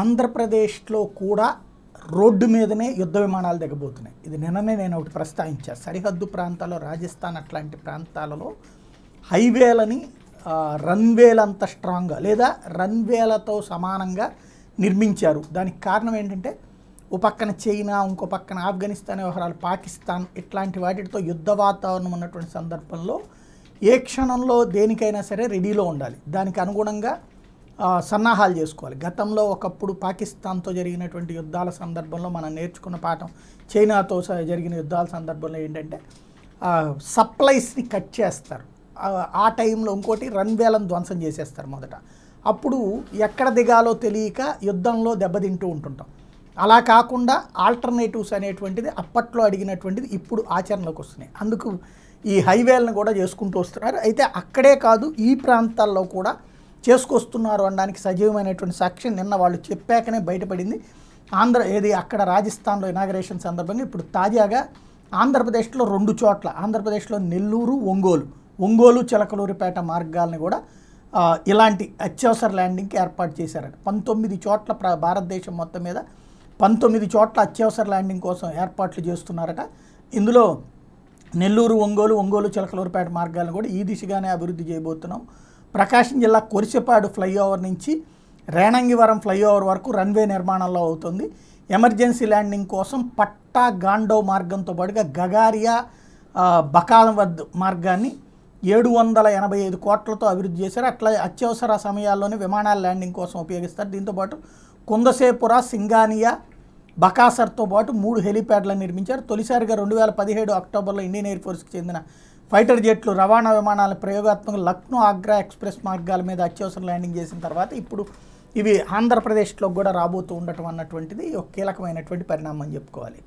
ఆంధ్రప్రదేశ్లో కూడా రోడ్డు మీదనే యుద్ధ విమానాలు దిగబోతున్నాయి ఇది నిన్ననే నేను ఒకటి ప్రస్తావించాను సరిహద్దు ప్రాంతాల్లో రాజస్థాన్ అట్లాంటి ప్రాంతాలలో హైవేలని రన్వేలంత స్ట్రాంగ్గా లేదా రన్వేలతో సమానంగా నిర్మించారు దానికి కారణం ఏంటంటే ఓ పక్కన చైనా ఇంకో పక్కన ఆఫ్ఘనిస్తాన్ వ్యవహారాలు పాకిస్తాన్ ఇట్లాంటి వాటితో యుద్ధ వాతావరణం ఉన్నటువంటి సందర్భంలో ఏ క్షణంలో దేనికైనా సరే రెడీలో ఉండాలి దానికి అనుగుణంగా సన్నాహాలు చేసుకోవాలి గతంలో ఒకప్పుడు పాకిస్తాన్తో జరిగినటువంటి యుద్ధాల సందర్భంలో మనం నేర్చుకున్న పాఠం చైనాతో జరిగిన యుద్ధాల సందర్భంలో ఏంటంటే సప్లైస్ని కట్ చేస్తారు ఆ టైంలో ఇంకోటి రన్వేలను ధ్వంసం చేసేస్తారు మొదట అప్పుడు ఎక్కడ దిగాలో తెలియక యుద్ధంలో దెబ్బతింటూ ఉంటుంటాం అలా కాకుండా ఆల్టర్నేటివ్స్ అనేటువంటిది అప్పట్లో అడిగినటువంటిది ఇప్పుడు ఆచరణలోకి వస్తున్నాయి అందుకు ఈ హైవేలను కూడా చేసుకుంటూ వస్తున్నారు అయితే అక్కడే కాదు ఈ ప్రాంతాల్లో కూడా చేసుకొస్తున్నారు అనడానికి సజీవమైనటువంటి సాక్ష్యం నిన్న వాళ్ళు చెప్పాకనే బయటపడింది ఆంధ్ర ఏది అక్కడ రాజస్థాన్లో ఇనాగరేషన్ సందర్భంగా ఇప్పుడు తాజాగా ఆంధ్రప్రదేశ్లో రెండు చోట్ల ఆంధ్రప్రదేశ్లో నెల్లూరు ఒంగోలు ఒంగోలు చిలకలూరిపేట మార్గాల్ని కూడా ఇలాంటి అత్యవసర ల్యాండింగ్కి ఏర్పాటు చేశారట పంతొమ్మిది చోట్ల ప్ర భారతదేశం మొత్తం మీద పంతొమ్మిది చోట్ల అత్యవసర ల్యాండింగ్ కోసం ఏర్పాట్లు చేస్తున్నారట ఇందులో నెల్లూరు ఒంగోలు ఒంగోలు చిలకలూరిపేట మార్గాలను కూడా ఈ దిశగానే అభివృద్ధి చేయబోతున్నాం ప్రకాశం జిల్లా కొరిసెపాడు ఫ్లైఓవర్ నుంచి రేణంగివరం ఫ్లైఓవర్ వరకు రన్వే నిర్మాణంలో అవుతుంది ఎమర్జెన్సీ ల్యాండింగ్ కోసం పట్టా గాండో మార్గంతో పాటుగా గగారియా వద్ద మార్గాన్ని ఏడు వందల ఎనభై ఐదు కోట్లతో అభివృద్ధి చేశారు అట్లా అత్యవసర సమయాల్లోనే విమానాల ల్యాండింగ్ కోసం ఉపయోగిస్తారు దీంతోపాటు కుందసేపుర సింగానియా బకాసర్తో పాటు మూడు హెలీప్యాడ్లను నిర్మించారు తొలిసారిగా రెండు వేల పదిహేడు అక్టోబర్లో ఇండియన్ ఎయిర్ ఫోర్స్కి చెందిన ఫైటర్ జెట్లు రవాణా విమానాల ప్రయోగాత్మక లక్నో ఆగ్రా ఎక్స్ప్రెస్ మార్గాల మీద అత్యవసర ల్యాండింగ్ చేసిన తర్వాత ఇప్పుడు ఇవి ఆంధ్రప్రదేశ్లో కూడా రాబోతూ ఉండటం అన్నటువంటిది ఒక కీలకమైనటువంటి పరిణామం చెప్పుకోవాలి